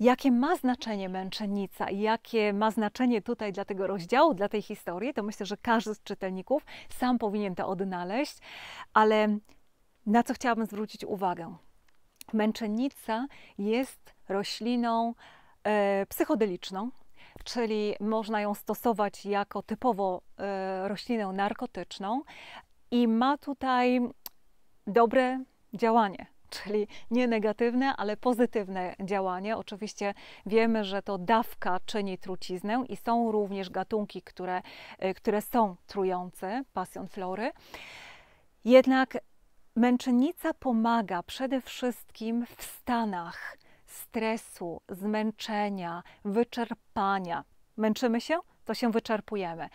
jakie ma znaczenie męczennica i jakie ma znaczenie tutaj dla tego rozdziału, dla tej historii, to myślę, że każdy z czytelników sam powinien to odnaleźć, ale na co chciałabym zwrócić uwagę? Męczennica jest rośliną, E, psychodeliczną, czyli można ją stosować jako typowo e, roślinę narkotyczną i ma tutaj dobre działanie. Czyli nie negatywne, ale pozytywne działanie. Oczywiście wiemy, że to dawka czyni truciznę i są również gatunki, które, e, które są trujące, pasjon flory. Jednak męczennica pomaga przede wszystkim w stanach stresu, zmęczenia, wyczerpania. Męczymy się, to się wyczerpujemy.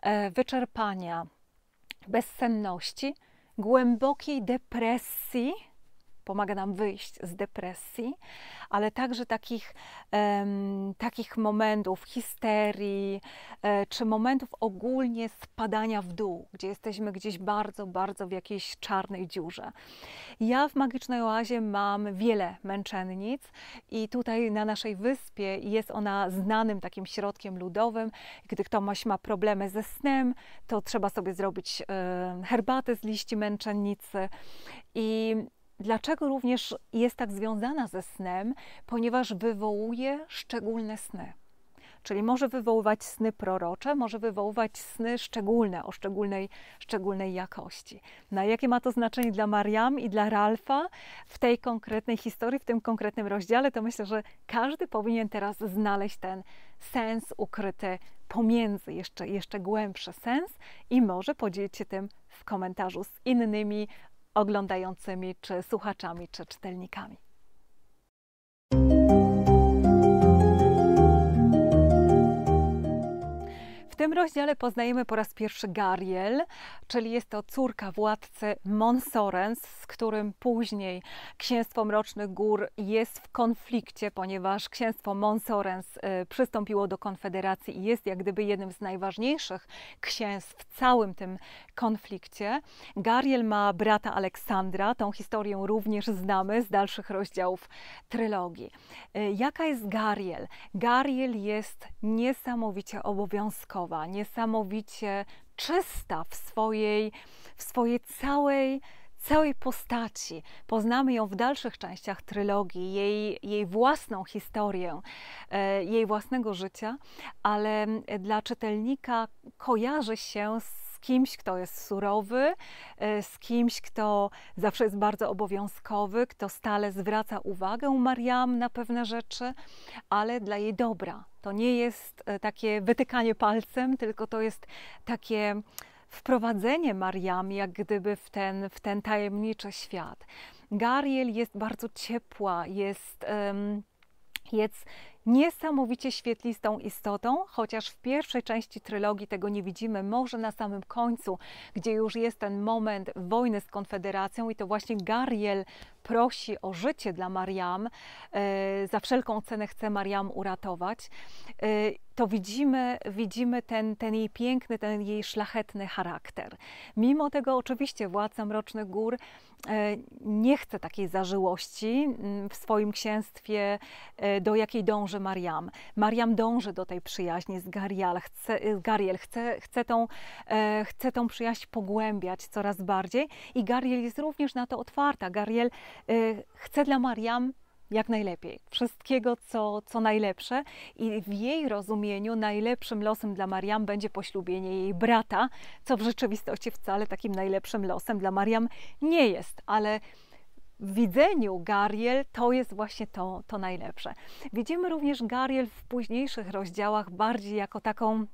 E, wyczerpania, bezsenności, głębokiej depresji pomaga nam wyjść z depresji, ale także takich, um, takich momentów histerii, e, czy momentów ogólnie spadania w dół, gdzie jesteśmy gdzieś bardzo, bardzo w jakiejś czarnej dziurze. Ja w Magicznej Oazie mam wiele męczennic i tutaj na naszej wyspie jest ona znanym takim środkiem ludowym. Gdy ktoś ma problemy ze snem, to trzeba sobie zrobić e, herbatę z liści męczennicy i Dlaczego również jest tak związana ze snem? Ponieważ wywołuje szczególne sny. Czyli może wywoływać sny prorocze, może wywoływać sny szczególne, o szczególnej, szczególnej jakości. Na jakie ma to znaczenie dla Mariam i dla Ralfa w tej konkretnej historii, w tym konkretnym rozdziale, to myślę, że każdy powinien teraz znaleźć ten sens ukryty pomiędzy, jeszcze, jeszcze głębszy sens i może podzielić się tym w komentarzu z innymi oglądającymi, czy słuchaczami, czy czytelnikami. tym rozdziale poznajemy po raz pierwszy Gariel, czyli jest to córka władcy Monsorens, z którym później księstwo Mrocznych Gór jest w konflikcie, ponieważ księstwo Monsorens y, przystąpiło do konfederacji i jest jak gdyby jednym z najważniejszych księstw w całym tym konflikcie. Gariel ma brata Aleksandra, tą historię również znamy z dalszych rozdziałów trylogii. Y, jaka jest Gariel? Gariel jest niesamowicie obowiązkowa wyjątkowa, niesamowicie czysta w swojej, w swojej całej całej postaci. Poznamy ją w dalszych częściach trylogii, jej, jej własną historię, e, jej własnego życia, ale dla czytelnika kojarzy się z kimś, kto jest surowy, e, z kimś, kto zawsze jest bardzo obowiązkowy, kto stale zwraca uwagę Mariam na pewne rzeczy, ale dla jej dobra. To nie jest e, takie wytykanie palcem, tylko to jest takie wprowadzenie Mariam jak gdyby w ten, w ten tajemniczy świat. Gariel jest bardzo ciepła, jest. jest niesamowicie świetlistą istotą, chociaż w pierwszej części trylogii tego nie widzimy, może na samym końcu, gdzie już jest ten moment wojny z Konfederacją i to właśnie Gariel prosi o życie dla Mariam, e, za wszelką cenę chce Mariam uratować, e, to widzimy, widzimy ten, ten jej piękny, ten jej szlachetny charakter. Mimo tego oczywiście władca Mrocznych Gór e, nie chce takiej zażyłości mm, w swoim księstwie, do jakiej dąży Mariam. Mariam dąży do tej przyjaźni z Gariel, chce, y, Gariel chce, chce, tą, chce tą przyjaźń pogłębiać coraz bardziej i Gariel jest również na to otwarta. Gariel Y, chcę dla Mariam jak najlepiej, wszystkiego, co, co najlepsze, i w jej rozumieniu najlepszym losem dla Mariam będzie poślubienie jej brata, co w rzeczywistości wcale takim najlepszym losem dla Mariam nie jest, ale w widzeniu Gariel to jest właśnie to, to najlepsze. Widzimy również Gariel w późniejszych rozdziałach bardziej jako taką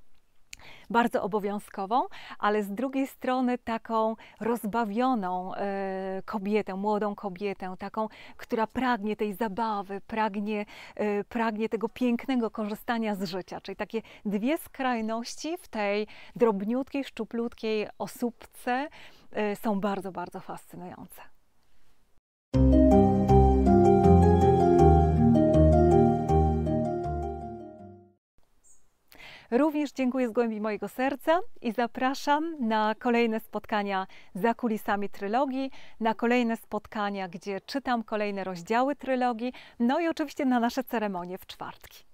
bardzo obowiązkową, ale z drugiej strony taką rozbawioną e, kobietę, młodą kobietę, taką, która pragnie tej zabawy, pragnie, e, pragnie tego pięknego korzystania z życia. Czyli takie dwie skrajności w tej drobniutkiej, szczuplutkiej osóbce e, są bardzo, bardzo fascynujące. Również dziękuję z głębi mojego serca i zapraszam na kolejne spotkania za kulisami trylogii, na kolejne spotkania, gdzie czytam kolejne rozdziały trylogii, no i oczywiście na nasze ceremonie w czwartki.